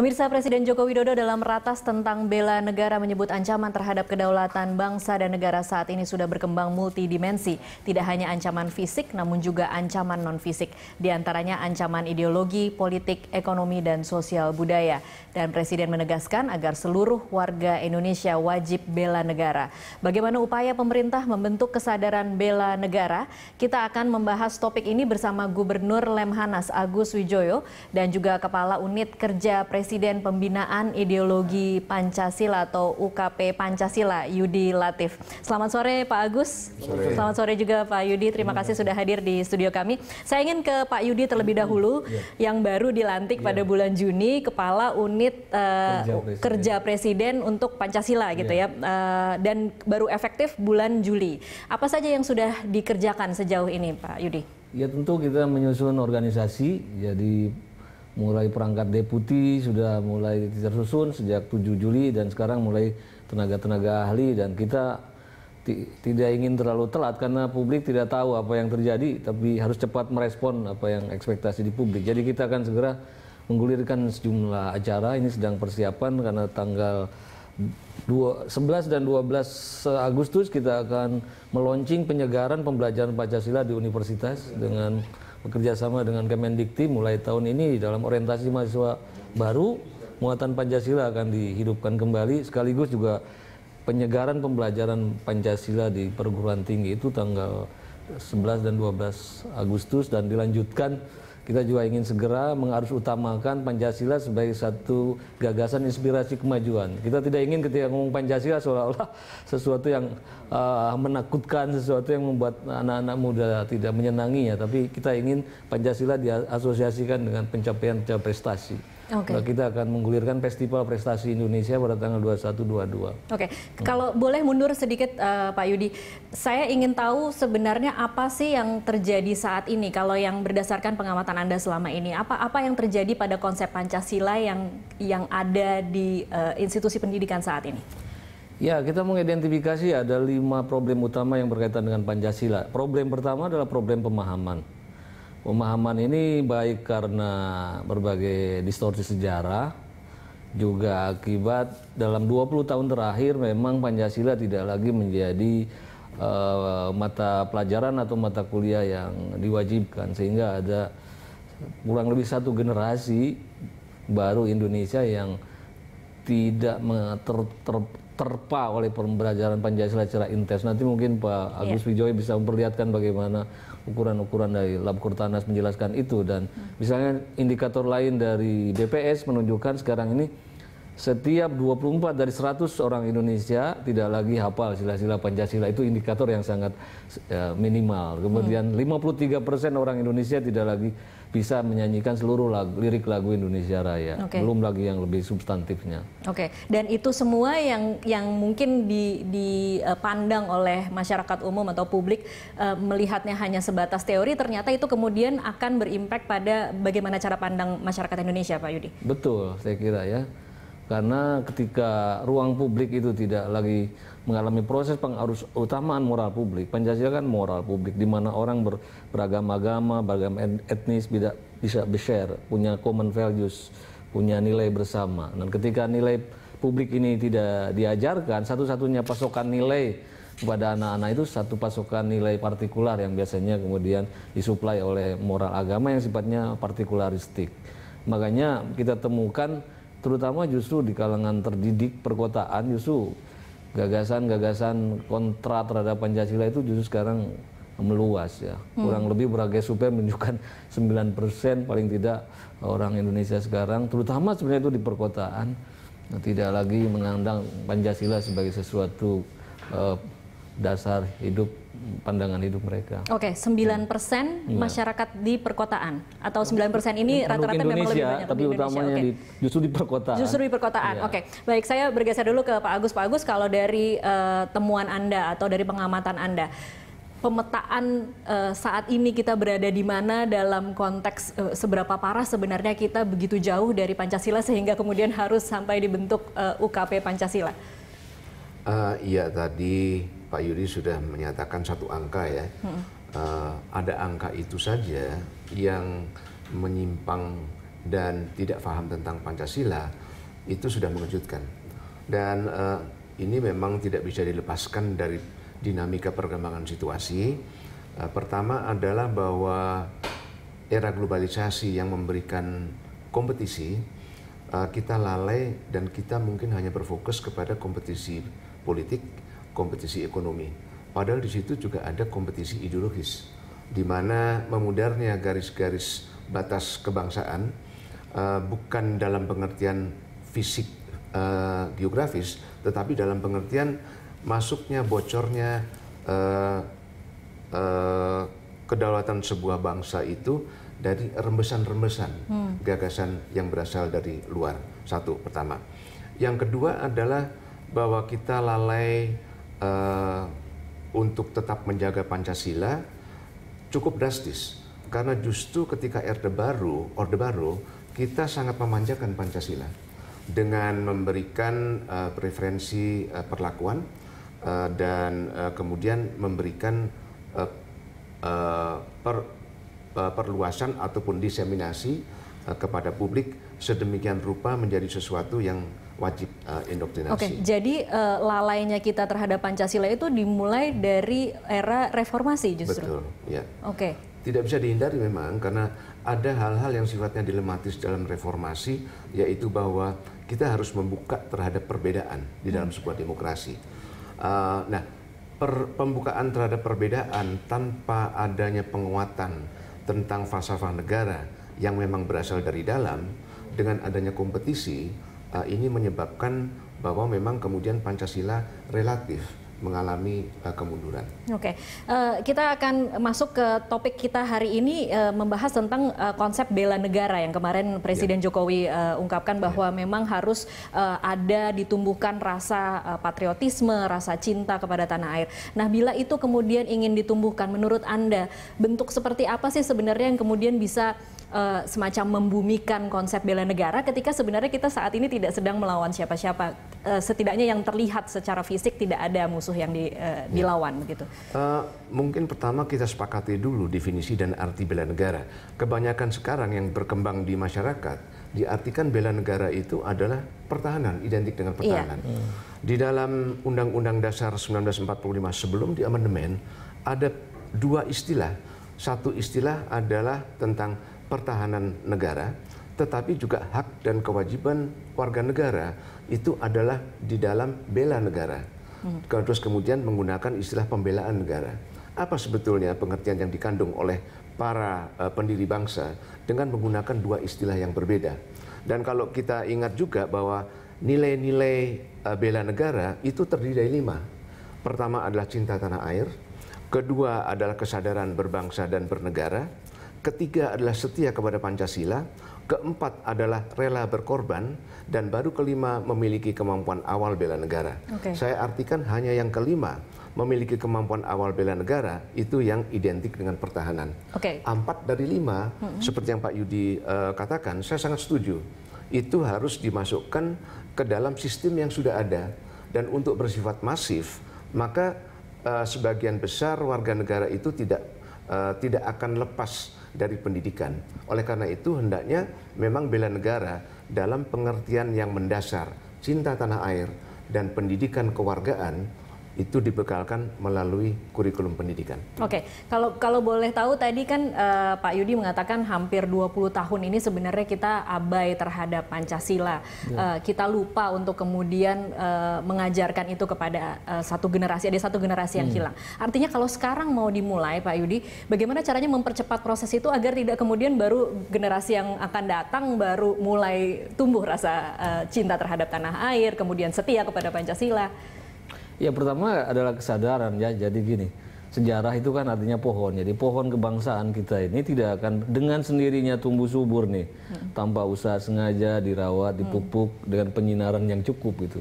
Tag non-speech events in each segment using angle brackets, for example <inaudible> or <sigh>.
Pemirsa Presiden Joko Widodo dalam ratas tentang bela negara menyebut ancaman terhadap kedaulatan bangsa dan negara saat ini sudah berkembang multidimensi. Tidak hanya ancaman fisik namun juga ancaman non-fisik. Di antaranya ancaman ideologi, politik, ekonomi, dan sosial budaya. Dan Presiden menegaskan agar seluruh warga Indonesia wajib bela negara. Bagaimana upaya pemerintah membentuk kesadaran bela negara? Kita akan membahas topik ini bersama Gubernur Lemhanas Agus Wijoyo dan juga Kepala Unit Kerja Presiden Presiden Pembinaan Ideologi Pancasila atau UKP Pancasila Yudi Latif. Selamat sore Pak Agus. Sore. Selamat sore juga Pak Yudi. Terima kasih sudah hadir di studio kami. Saya ingin ke Pak Yudi terlebih dahulu ya. yang baru dilantik ya. pada bulan Juni kepala unit uh, kerja, Presiden. kerja Presiden untuk Pancasila gitu iya. ya. ya uh, dan baru efektif bulan Juli. Apa saja yang sudah dikerjakan sejauh ini Pak Yudi? Ya tentu kita menyusun organisasi jadi mulai perangkat deputi sudah mulai tersusun sejak 7 Juli dan sekarang mulai tenaga-tenaga ahli dan kita tidak ingin terlalu telat karena publik tidak tahu apa yang terjadi tapi harus cepat merespon apa yang ekspektasi di publik. Jadi kita akan segera menggulirkan sejumlah acara ini sedang persiapan karena tanggal 2, 11 dan 12 Agustus kita akan meluncing penyegaran pembelajaran Pancasila di universitas dengan bekerja sama dengan Kemendikti mulai tahun ini dalam orientasi mahasiswa baru muatan Pancasila akan dihidupkan kembali sekaligus juga penyegaran pembelajaran Pancasila di perguruan tinggi itu tanggal 11 dan 12 Agustus dan dilanjutkan kita juga ingin segera mengarus utamakan Pancasila sebagai satu gagasan inspirasi kemajuan. Kita tidak ingin ketika ngomong Pancasila seolah-olah <laughs> sesuatu yang uh, menakutkan, sesuatu yang membuat anak-anak muda tidak menyenanginya. Tapi kita ingin Pancasila diasosiasikan dengan pencapaian-pencapaian prestasi. Okay. Nah, kita akan menggulirkan Festival Prestasi Indonesia pada tanggal 21-22. Oke, okay. hmm. kalau boleh mundur sedikit uh, Pak Yudi, saya ingin tahu sebenarnya apa sih yang terjadi saat ini kalau yang berdasarkan pengamatan Anda selama ini, apa apa yang terjadi pada konsep Pancasila yang yang ada di uh, institusi pendidikan saat ini? Ya, kita mengidentifikasi ada lima problem utama yang berkaitan dengan Pancasila. Problem pertama adalah problem pemahaman. Pemahaman ini baik karena berbagai distorsi sejarah, juga akibat dalam 20 tahun terakhir memang Pancasila tidak lagi menjadi uh, mata pelajaran atau mata kuliah yang diwajibkan sehingga ada kurang lebih satu generasi baru Indonesia yang tidak ter, ter, terpa oleh pembelajaran Pancasila secara intens. Nanti mungkin Pak iya. Agus yeah. Wijoyo bisa memperlihatkan bagaimana ukuran-ukuran dari Lab Kurtanas menjelaskan itu dan hmm. misalnya indikator lain dari BPS menunjukkan sekarang ini setiap 24 dari 100 orang Indonesia tidak lagi hafal sila-sila Pancasila itu indikator yang sangat eh, minimal. Kemudian hmm. persen orang Indonesia tidak lagi bisa menyanyikan seluruh lagu, lirik lagu Indonesia Raya. Okay. Belum lagi yang lebih substantifnya. Oke. Okay. Dan itu semua yang yang mungkin dipandang eh, oleh masyarakat umum atau publik uh, melihatnya hanya sebatas teori, ternyata itu kemudian akan berimpact pada bagaimana cara pandang masyarakat Indonesia, Pak Yudi. Betul, saya kira ya. Karena ketika ruang publik itu tidak lagi mengalami proses pengarus utamaan moral publik, Pancasila kan moral publik di mana orang ber, beragama-agama, beragama etnis tidak bisa share, punya common values, punya nilai bersama. Dan ketika nilai publik ini tidak diajarkan, satu-satunya pasokan nilai kepada anak-anak itu satu pasokan nilai partikular yang biasanya kemudian disuplai oleh moral agama yang sifatnya partikularistik. Makanya kita temukan terutama justru di kalangan terdidik perkotaan justru gagasan-gagasan kontra terhadap Pancasila itu justru sekarang meluas ya hmm. kurang lebih berbagai survei menunjukkan 9% <laughs> paling tidak orang Indonesia sekarang terutama sebenarnya itu di perkotaan tidak lagi mengandang Pancasila sebagai sesuatu uh, dasar hidup pandangan hidup mereka. Oke, okay, 9% persen ya. masyarakat di perkotaan atau 9% ini rata-rata memang lebih banyak tapi di Indonesia. okay. di, justru di perkotaan. Justru di perkotaan. Ya. Oke. Okay. Baik, saya bergeser dulu ke Pak Agus. Pak Agus kalau dari uh, temuan Anda atau dari pengamatan Anda pemetaan uh, saat ini kita berada di mana dalam konteks uh, seberapa parah sebenarnya kita begitu jauh dari Pancasila sehingga kemudian harus sampai dibentuk uh, UKP Pancasila. Uh, iya tadi Pak Yudi sudah menyatakan satu angka ya. Hmm. Uh, ada angka itu saja yang menyimpang dan tidak paham tentang Pancasila itu sudah mengejutkan. Dan uh, ini memang tidak bisa dilepaskan dari dinamika perkembangan situasi. Uh, pertama adalah bahwa era globalisasi yang memberikan kompetisi kita lalai dan kita mungkin hanya berfokus kepada kompetisi politik kompetisi ekonomi. Padahal di situ juga ada kompetisi ideologis, di mana memudarnya garis-garis batas kebangsaan uh, bukan dalam pengertian fisik uh, geografis, tetapi dalam pengertian masuknya bocornya uh, uh, kedaulatan sebuah bangsa itu dari rembesan-rembesan hmm. gagasan yang berasal dari luar. Satu pertama. Yang kedua adalah bahwa kita lalai uh, untuk tetap menjaga Pancasila cukup drastis karena justru ketika Orde Baru, Orde Baru kita sangat memanjakan Pancasila dengan memberikan uh, preferensi uh, perlakuan uh, dan uh, kemudian memberikan uh, uh, per, uh, perluasan ataupun diseminasi Eh, kepada publik sedemikian rupa menjadi sesuatu yang wajib uh, indoktrinasi. Oke, okay, jadi uh, lalainya kita terhadap Pancasila itu dimulai dari era reformasi justru. Betul, ya. Oke. Okay. Tidak bisa dihindari memang karena ada hal-hal yang sifatnya dilematis dalam reformasi yaitu bahwa kita harus membuka terhadap perbedaan di dalam hmm. sebuah demokrasi. Uh, nah, per, pembukaan terhadap perbedaan tanpa adanya penguatan tentang falsafah negara yang memang berasal dari dalam dengan adanya kompetisi uh, ini menyebabkan bahwa memang kemudian Pancasila relatif mengalami uh, kemunduran. Oke, okay. uh, eh, kita akan masuk ke topik kita hari ini uh, membahas tentang uh, konsep bela negara yang kemarin ya. Presiden yeah. Jokowi uh, ungkapkan ya. bahwa yeah. memang harus uh, ada ditumbuhkan rasa uh, patriotisme, rasa cinta kepada tanah air. Nah, bila itu kemudian ingin ditumbuhkan, menurut anda bentuk seperti apa sih sebenarnya yang kemudian bisa uh, semacam membumikan konsep bela negara ketika sebenarnya kita saat ini tidak sedang melawan siapa-siapa. Uh, setidaknya yang terlihat secara fisik tidak ada musuh yang di, uh, dilawan begitu. Uh, mungkin pertama kita sepakati dulu definisi dan arti bela negara. Kebanyakan sekarang yang berkembang di masyarakat diartikan bela negara itu adalah pertahanan, identik dengan iya. pertahanan. Ya. Di dalam Undang-Undang Dasar 1945 sebelum di amandemen ada dua istilah. Satu istilah adalah tentang pertahanan negara, tetapi juga hak dan kewajiban warga negara itu adalah di dalam bela negara. Hmm. Terus kemudian menggunakan istilah pembelaan negara. Apa sebetulnya pengertian yang dikandung oleh para uh, pendiri bangsa dengan menggunakan dua istilah yang berbeda? Dan kalau kita ingat juga bahwa nilai-nilai uh, bela negara itu terdiri dari lima. Pertama adalah cinta tanah air, kedua adalah kesadaran berbangsa dan bernegara, ketiga adalah setia kepada Pancasila, keempat adalah rela berkorban, dan baru kelima memiliki kemampuan awal bela negara. Okay. Saya artikan hanya yang kelima memiliki kemampuan awal bela negara itu yang identik dengan pertahanan. Okay. Empat dari lima, mm -hmm. seperti yang Pak Yudi uh, katakan, saya sangat setuju. Itu harus dimasukkan ke dalam sistem yang sudah ada dan untuk bersifat masif, maka uh, sebagian besar warga negara itu tidak uh, tidak akan lepas dari pendidikan. Oleh karena itu hendaknya memang bela negara dalam pengertian yang mendasar, cinta tanah air dan pendidikan kewargaan itu dibekalkan melalui kurikulum pendidikan. Oke, okay. kalau kalau boleh tahu tadi kan uh, Pak Yudi mengatakan hampir 20 tahun ini sebenarnya kita abai terhadap Pancasila. Ya. Uh, kita lupa untuk kemudian uh, mengajarkan itu kepada uh, satu generasi, ada satu generasi yang hmm. hilang. Artinya kalau sekarang mau dimulai Pak Yudi, bagaimana caranya mempercepat proses itu agar tidak kemudian baru generasi yang akan datang baru mulai tumbuh rasa uh, cinta terhadap tanah air, kemudian setia kepada Pancasila. Ya pertama adalah kesadaran ya. Jadi gini, sejarah itu kan artinya pohon. Jadi pohon kebangsaan kita ini tidak akan dengan sendirinya tumbuh subur nih, hmm. tanpa usaha sengaja dirawat, hmm. dipupuk hmm. dengan penyinaran yang cukup itu.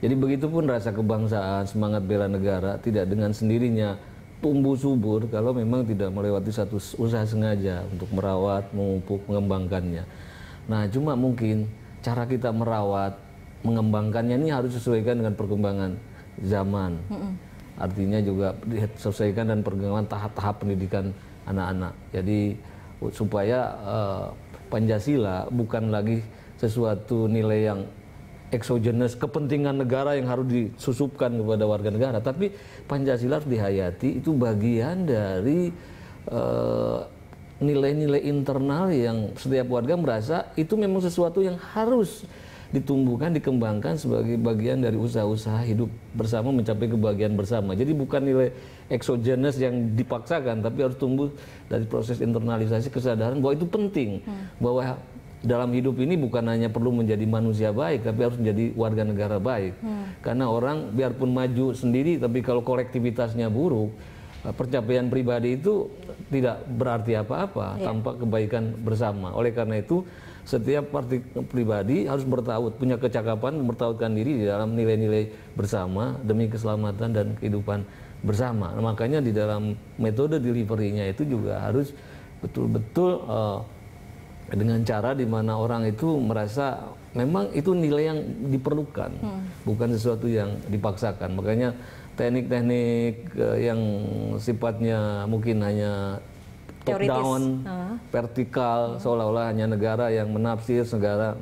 Jadi begitupun rasa kebangsaan, semangat bela negara tidak dengan sendirinya tumbuh subur kalau memang tidak melewati satu usaha sengaja untuk merawat, memupuk, mengembangkannya. Nah, cuma mungkin cara kita merawat, mengembangkannya ini harus sesuaikan dengan perkembangan zaman. mm -mm. Artinya juga diselesaikan dan pergengalan tahap-tahap pendidikan anak-anak. Jadi supaya uh, Pancasila bukan lagi sesuatu nilai yang exogenous kepentingan negara yang harus disusupkan kepada warga negara, tapi Pancasila harus dihayati itu bagian dari uh, nilai-nilai internal yang setiap warga merasa itu memang sesuatu yang harus ditumbuhkan, dikembangkan sebagai bagian dari usaha-usaha hidup bersama mencapai kebahagiaan bersama. Jadi bukan nilai eksogenes yang dipaksakan, tapi harus tumbuh dari proses internalisasi kesadaran bahwa itu penting, hmm. bahwa dalam hidup ini bukan hanya perlu menjadi manusia baik, tapi harus menjadi warga negara baik. Hmm. Karena orang biarpun maju sendiri, tapi kalau kolektivitasnya buruk, eh, percapaian pribadi itu tidak berarti apa-apa yeah. tanpa kebaikan bersama. Oleh karena itu setiap partai pribadi harus bertaut, punya kecakapan bertautkan diri di dalam nilai-nilai bersama demi keselamatan dan kehidupan bersama. Nah, makanya di dalam metode delivery-nya itu juga harus betul-betul uh, dengan cara di mana orang itu merasa memang itu nilai yang diperlukan, hmm. bukan sesuatu yang dipaksakan. Makanya teknik-teknik uh, yang sifatnya mungkin hanya top Teoritis. down, uh. vertikal, uh. seolah-olah hanya negara yang menafsir, negara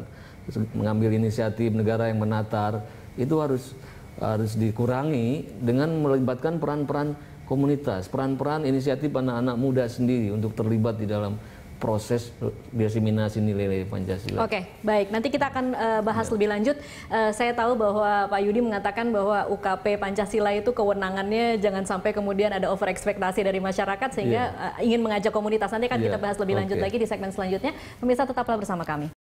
mengambil inisiatif, negara yang menatar, itu harus harus dikurangi dengan melibatkan peran-peran komunitas, peran-peran inisiatif anak-anak muda sendiri untuk terlibat di dalam proses diseminasi nilai-nilai Pancasila. Oke, okay, baik. Nanti kita akan uh, bahas ya. lebih lanjut. Uh, saya tahu bahwa Pak Yudi mengatakan bahwa UKP Pancasila itu kewenangannya jangan sampai kemudian ada over ekspektasi dari masyarakat sehingga ya. uh, ingin mengajak komunitas. Nanti kan ya. kita bahas lebih okay. lanjut lagi di segmen selanjutnya. Pemirsa tetaplah bersama kami.